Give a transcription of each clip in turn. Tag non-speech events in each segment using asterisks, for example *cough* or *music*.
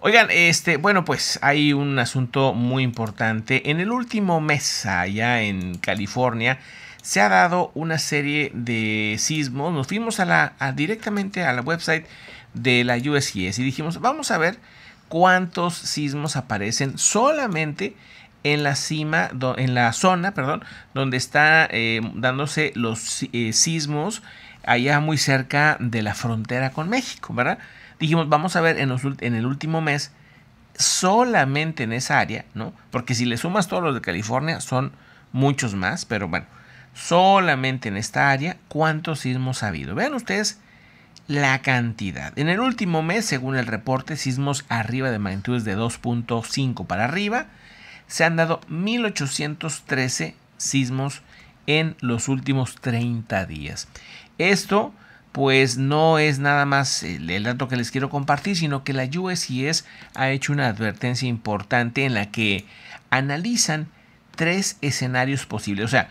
Oigan, este, bueno, pues hay un asunto muy importante. En el último mes, allá en California, se ha dado una serie de sismos. Nos fuimos a la, directamente a la website de la USGS y dijimos, vamos a ver cuántos sismos aparecen solamente en la cima, en la zona, perdón, donde está eh, dándose los eh, sismos allá muy cerca de la frontera con México, ¿verdad? dijimos, vamos a ver en, el último mes solamente en esa área, ¿no? Porque si le sumas todos los de California, son muchos más, pero bueno, solamente en esta área, ¿cuántos sismos ha habido? Vean ustedes la cantidad. En el último mes, según el reporte, sismos arriba de magnitudes de 2.5 para arriba, se han dado 1813 sismos en los últimos 30 días. Esto pues no es nada más el, dato que les quiero compartir, sino que la es ha hecho una advertencia importante en la que analizan tres escenarios posibles. O sea,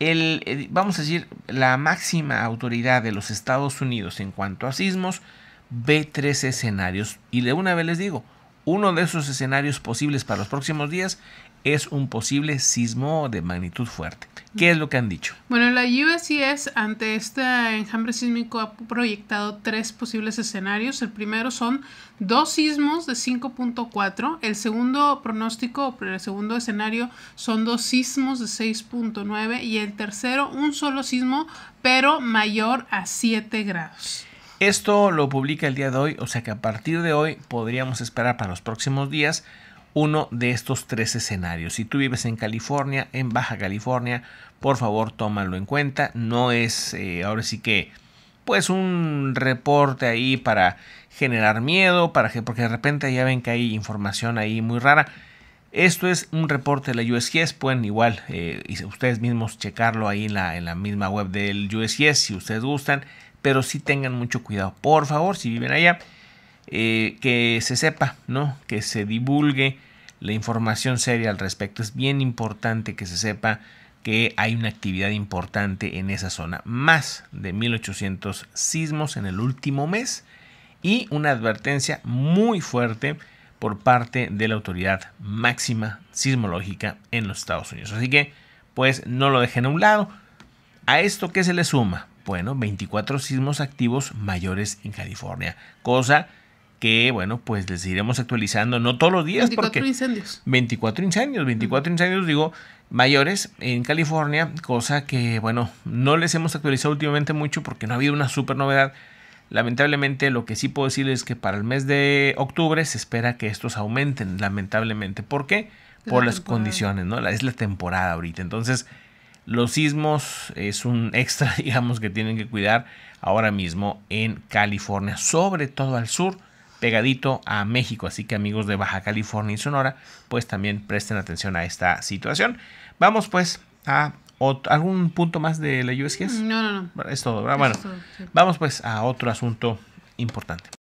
el, eh, vamos a decir, la máxima autoridad de los Estados Unidos en cuanto a sismos ve tres escenarios. Y de una vez les digo, uno de esos escenarios posibles para los próximos días es un posible sismo de magnitud fuerte. ¿Qué es lo que han dicho? Bueno, la USCS ante este enjambre sísmico ha proyectado tres posibles escenarios. El primero son dos sismos de 5.4. El segundo pronóstico, el segundo escenario son dos sismos de 6.9. Y el tercero, un solo sismo, pero mayor a 7 grados. Esto lo publica el día de hoy, o sea que a partir de hoy podríamos esperar para los próximos días uno de estos tres escenarios. Si tú vives en California, en Baja California, por favor tómalo en cuenta. No es eh, ahora sí que pues un reporte ahí para generar miedo, para que, porque de repente ya ven que hay información ahí muy rara. Esto es un reporte de la USGS, pueden igual eh, ustedes mismos checarlo ahí en la, en la misma web del USGS si ustedes gustan pero sí tengan mucho cuidado. Por favor, si viven allá, eh, que se sepa, ¿no? Que se divulgue la información seria al respecto. Es bien importante que se sepa que hay una actividad importante en esa zona. Más de 1800 sismos en el último mes y una advertencia muy fuerte por parte de la autoridad máxima sismológica en los Estados Unidos. Así que, pues, no lo dejen a un lado. A esto que se le suma bueno, 24 sismos activos mayores en California, cosa que, bueno, pues les iremos actualizando, no todos los días. 24 porque incendios. 24 incendios, 24 incendios, digo, mayores en California, cosa que, bueno, no les hemos actualizado últimamente mucho porque no ha habido una super novedad. Lamentablemente, lo que sí puedo decirles es que para el mes de octubre se espera que estos aumenten, lamentablemente. ¿Por qué? Por las condiciones, ¿no? Es la temporada ahorita. Entonces, los sismos es un extra, *laughs* digamos, que tienen que cuidar ahora mismo en California, sobre todo al sur, pegadito a México. Así que amigos de Baja California y Sonora, pues también presten atención a esta situación. Vamos pues a algún punto más de la USGS. No, no, no. Es todo, Bueno, vamos pues a otro asunto importante.